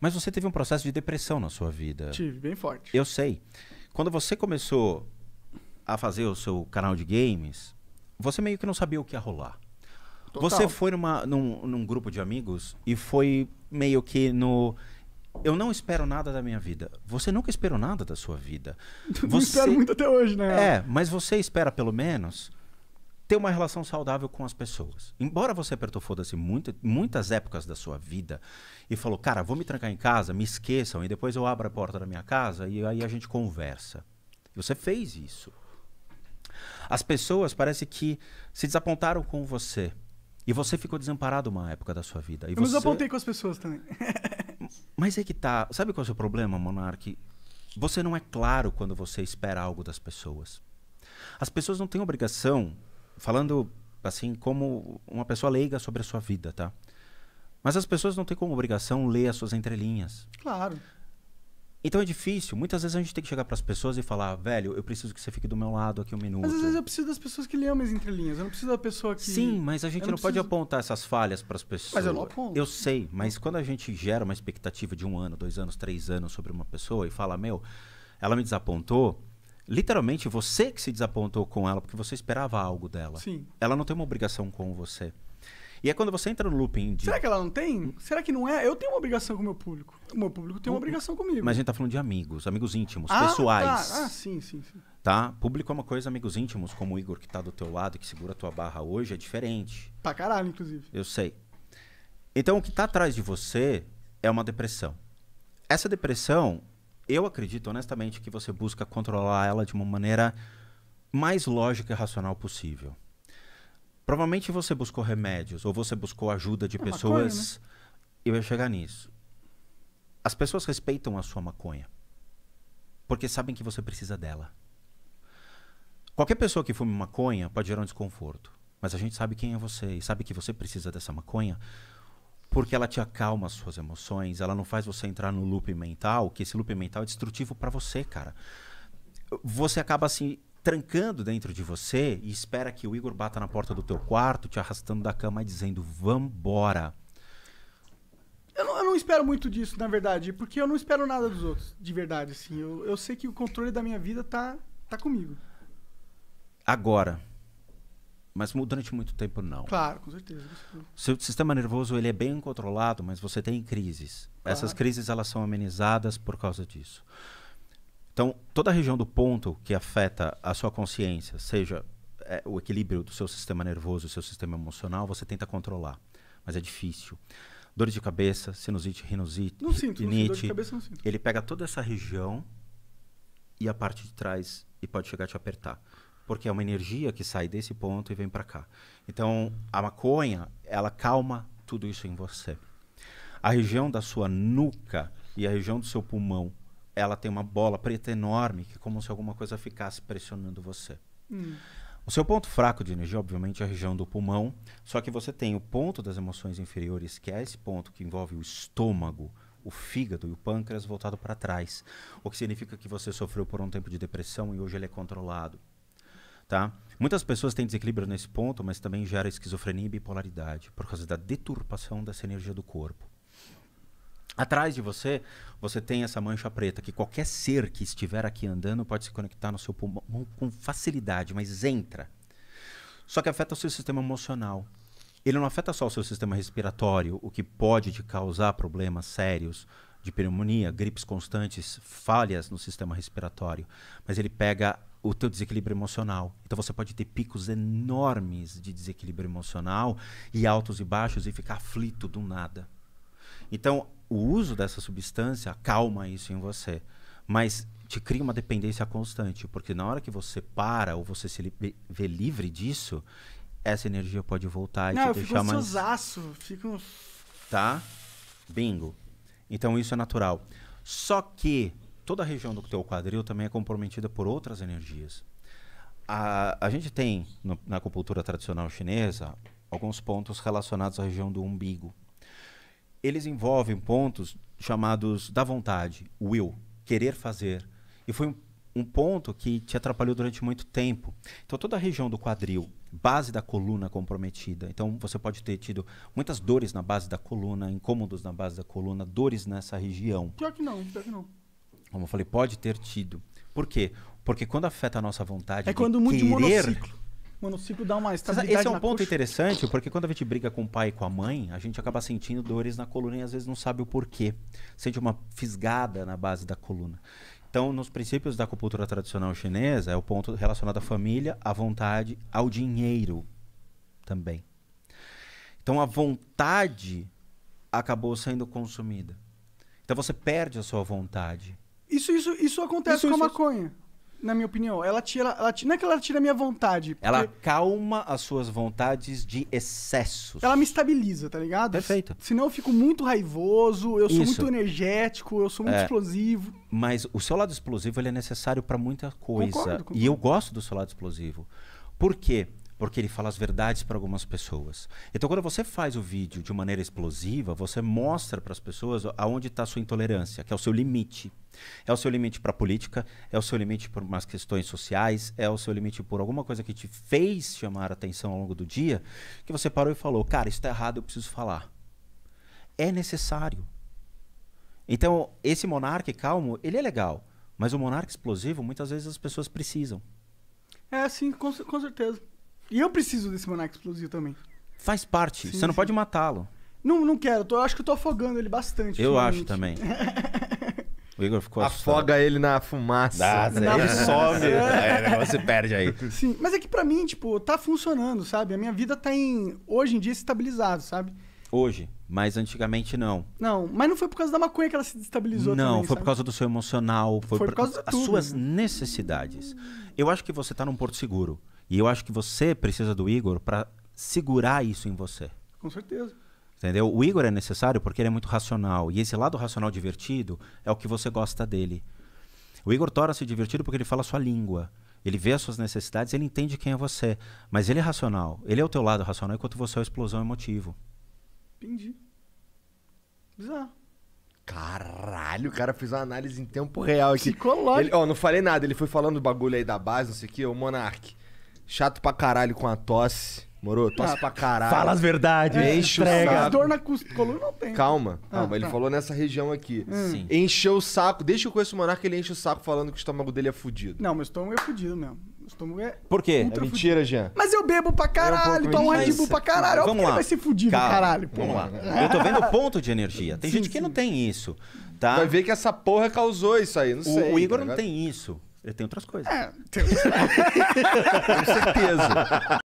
Mas você teve um processo de depressão na sua vida. Tive, bem forte. Eu sei. Quando você começou a fazer o seu canal de games, você meio que não sabia o que ia rolar. Total. Você foi numa, num, num grupo de amigos e foi meio que no eu não espero nada da minha vida. Você nunca esperou nada da sua vida. Você... Não espero muito até hoje, né? É, mas você espera pelo menos ter uma relação saudável com as pessoas. Embora você apertou foda-se muito, muitas épocas da sua vida e falou, cara, vou me trancar em casa, me esqueçam, e depois eu abro a porta da minha casa e aí a gente conversa. E você fez isso. As pessoas parece que se desapontaram com você. E você ficou desamparado uma época da sua vida. E eu você... me desapontei com as pessoas também. Mas é que tá. Sabe qual é o seu problema, Monark? Você não é claro quando você espera algo das pessoas. As pessoas não têm obrigação falando assim como uma pessoa leiga sobre a sua vida, tá? Mas as pessoas não têm como obrigação ler as suas entrelinhas. Claro. Então é difícil. Muitas vezes a gente tem que chegar para as pessoas e falar, velho, eu preciso que você fique do meu lado aqui um minuto. Mas às vezes eu preciso das pessoas que leiam minhas entrelinhas. Eu não preciso da pessoa que. Sim, mas a gente eu não, não preciso... pode apontar essas falhas para as pessoas. Mas eu não aponto. Eu sei, mas quando a gente gera uma expectativa de um ano, dois anos, três anos sobre uma pessoa e fala, meu, ela me desapontou literalmente você que se desapontou com ela porque você esperava algo dela. Sim. Ela não tem uma obrigação com você. E é quando você entra no looping de... Será que ela não tem? Será que não é? Eu tenho uma obrigação com o meu público. O meu público tem uma hum, obrigação comigo. Mas a gente tá falando de amigos, amigos íntimos, ah, tá. pessoais. Tá. Ah, sim, sim, sim. Tá? Público é uma coisa, amigos íntimos, como o Igor que tá do teu lado e que segura a tua barra hoje, é diferente. Pra caralho, inclusive. Eu sei. Então o que tá atrás de você é uma depressão. Essa depressão, eu acredito honestamente que você busca controlar ela de uma maneira mais lógica e racional possível. Provavelmente você buscou remédios ou você buscou ajuda de é pessoas. Maconha, né? Eu ia chegar nisso. As pessoas respeitam a sua maconha porque sabem que você precisa dela. Qualquer pessoa que fume maconha pode gerar um desconforto, mas a gente sabe quem é você e sabe que você precisa dessa maconha porque ela te acalma as suas emoções, ela não faz você entrar no loop mental, que esse loop mental é destrutivo para você, cara. Você acaba assim trancando dentro de você e espera que o Igor bata na porta do teu quarto, te arrastando da cama e dizendo: "Vambora". Eu não, eu não espero muito disso, na verdade, porque eu não espero nada dos outros, de verdade, assim. Eu, eu sei que o controle da minha vida tá, tá comigo. Agora, mas durante muito tempo não. Claro, com certeza. Seu sistema nervoso ele é bem controlado, mas você tem crises. Claro. Essas crises elas são amenizadas por causa disso. Então, toda a região do ponto que afeta a sua consciência, seja é, o equilíbrio do seu sistema nervoso, do seu sistema emocional, você tenta controlar, mas é difícil. Dores de cabeça, sinusite, rinusite, não sinto, rinite, não sinto, dor de cabeça não sinto. Ele pega toda essa região e a parte de trás e pode chegar a te apertar porque é uma energia que sai desse ponto e vem para cá. Então, a maconha, ela calma tudo isso em você. A região da sua nuca e a região do seu pulmão, ela tem uma bola preta enorme, que é como se alguma coisa ficasse pressionando você. Hum. O seu ponto fraco de energia, obviamente, é a região do pulmão, só que você tem o ponto das emoções inferiores, que é esse ponto que envolve o estômago, o fígado e o pâncreas voltado para trás, o que significa que você sofreu por um tempo de depressão e hoje ele é controlado. Tá? Muitas pessoas têm desequilíbrio nesse ponto, mas também gera esquizofrenia e bipolaridade por causa da deturpação dessa energia do corpo. Atrás de você, você tem essa mancha preta que qualquer ser que estiver aqui andando pode se conectar no seu pulmão com facilidade, mas entra. Só que afeta o seu sistema emocional. Ele não afeta só o seu sistema respiratório, o que pode te causar problemas sérios de pneumonia, gripes constantes, falhas no sistema respiratório, mas ele pega o teu desequilíbrio emocional. Então você pode ter picos enormes de desequilíbrio emocional e altos e baixos e ficar aflito do nada. Então, o uso dessa substância calma isso em você, mas te cria uma dependência constante, porque na hora que você para ou você se li vê livre disso, essa energia pode voltar e Não, te deixar mais. fica fico... Tá? Bingo. Então isso é natural. Só que toda a região do teu quadril também é comprometida por outras energias. A, a gente tem no, na acupuntura tradicional chinesa alguns pontos relacionados à região do umbigo. Eles envolvem pontos chamados da vontade, will, querer fazer. E foi um, um ponto que te atrapalhou durante muito tempo. Então, toda a região do quadril, base da coluna comprometida. Então, você pode ter tido muitas dores na base da coluna, incômodos na base da coluna, dores nessa região. Pior que não, pior que não. Como eu falei, pode ter tido. Por quê? Porque quando afeta a nossa vontade é de quando querer... monociclo. Monociclo dá uma estabilidade Esse é um ponto coxa. interessante, porque quando a gente briga com o pai e com a mãe, a gente acaba sentindo dores na coluna e às vezes não sabe o porquê. Sente uma fisgada na base da coluna. Então, nos princípios da acupuntura tradicional chinesa, é o ponto relacionado à família, à vontade, ao dinheiro também. Então, a vontade acabou sendo consumida. Então, você perde a sua vontade. Isso, isso, isso acontece isso, com isso, a maconha. Isso. Na minha opinião, ela tira, ela tira. Não é que ela tira a minha vontade. Porque... Ela calma as suas vontades de excessos. Ela me estabiliza, tá ligado? Perfeito. Senão eu fico muito raivoso, eu sou muito energético, eu sou muito é... explosivo. Mas o seu lado explosivo ele é necessário para muita coisa. Concordo, concordo. E eu gosto do seu lado explosivo. Por quê? porque ele fala as verdades para algumas pessoas. Então, quando você faz o vídeo de maneira explosiva, você mostra para as pessoas aonde está a sua intolerância, que é o seu limite. É o seu limite para a política, é o seu limite por umas questões sociais, é o seu limite por alguma coisa que te fez chamar a atenção ao longo do dia, que você parou e falou: Cara, isso está errado, eu preciso falar. É necessário. Então, esse monarca calmo, ele é legal, mas o monarca explosivo, muitas vezes as pessoas precisam. É, sim, com, com certeza. E eu preciso desse monarca explosivo também. Faz parte. Sim, você não pode matá-lo. Não, não quero. Tô, eu acho que eu tô afogando ele bastante. Eu finalmente. acho também. o Igor ficou assustado. Afoga ele na fumaça. Dá, Ele some. você é, perde aí. Sim, mas é que pra mim, tipo, tá funcionando, sabe? A minha vida tá em... Hoje em dia estabilizado, sabe? Hoje, mas antigamente não. Não, mas não foi por causa da maconha que ela se destabilizou Não, também, foi sabe? por causa do seu emocional, foi, foi por, por causa das suas né? necessidades. Eu acho que você tá num porto seguro. E eu acho que você precisa do Igor para segurar isso em você. Com certeza. Entendeu? O Igor é necessário porque ele é muito racional. E esse lado racional divertido é o que você gosta dele. O Igor torna-se divertido porque ele fala a sua língua. Ele vê as suas necessidades, ele entende quem é você. Mas ele é racional. Ele é o teu lado racional, enquanto você é a explosão emotivo. Entendi. Bizarro. Caralho, o cara fez uma análise em tempo real aqui. Psicológico. Ele, ó, não falei nada, ele foi falando o bagulho aí da base, não sei o que, o Monark. Chato pra caralho com a tosse. Moro, tosse ah, pra caralho. Fala as verdades. É, enche entrega. o saco. Dor na coluna não tem. Calma, ah, calma. Ah, tá. ele falou nessa região aqui. Hum. Sim. Encheu o saco. Deixa eu conhecer o Monarca, ele enche o saco falando que o estômago dele é fudido. Não, meu estômago é fudido mesmo. o estômago é. Por quê? É mentira, Jean. Mas eu bebo pra é caralho, é tomo Red Bull pra caralho. Vamos lá. vai ser fudido, Calma. caralho. Pô. Vamos lá. Eu tô vendo ponto de energia. Tem sim, gente que não tem isso. Tá? Vai ver que essa porra causou isso aí, não o, sei. O tá Igor tá não tem isso. Eu tenho outras coisas. É, tem... Com certeza.